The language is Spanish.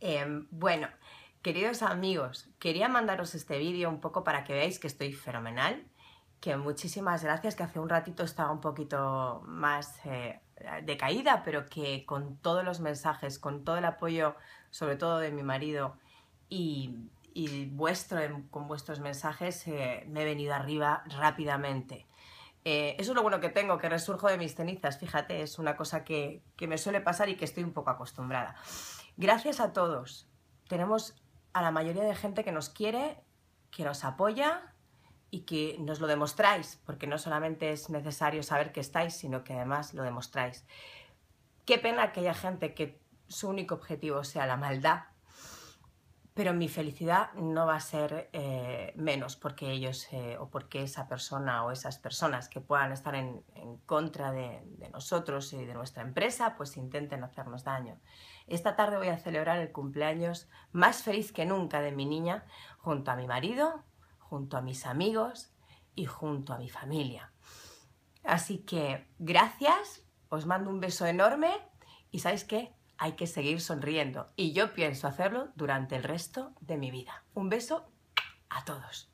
Em, bueno, queridos amigos, quería mandaros este vídeo un poco para que veáis que estoy fenomenal, que muchísimas gracias, que hace un ratito estaba un poquito más eh, decaída, pero que con todos los mensajes, con todo el apoyo, sobre todo de mi marido y, vuestro, con vuestros mensajes, eh, me he venido arriba rápidamente. Eh, eso es lo bueno que tengo, que resurjo de mis cenizas, fíjate, es una cosa que, que me suele pasar y que estoy un poco acostumbrada. Gracias a todos. Tenemos a la mayoría de gente que nos quiere, que nos apoya y que nos lo demostráis, porque no solamente es necesario saber que estáis, sino que además lo demostráis. Qué pena que haya gente que su único objetivo sea la maldad pero mi felicidad no va a ser eh, menos porque ellos eh, o porque esa persona o esas personas que puedan estar en, contra de, de, nosotros y de nuestra empresa, pues intenten hacernos daño. Esta tarde voy a celebrar el cumpleaños más feliz que nunca de mi niña, junto a mi marido, junto a mis amigos y junto a mi familia. Así que gracias, os mando un beso enorme y ¿sabéis qué? hay que seguir sonriendo y yo pienso hacerlo durante el resto de mi vida. Un beso a todos.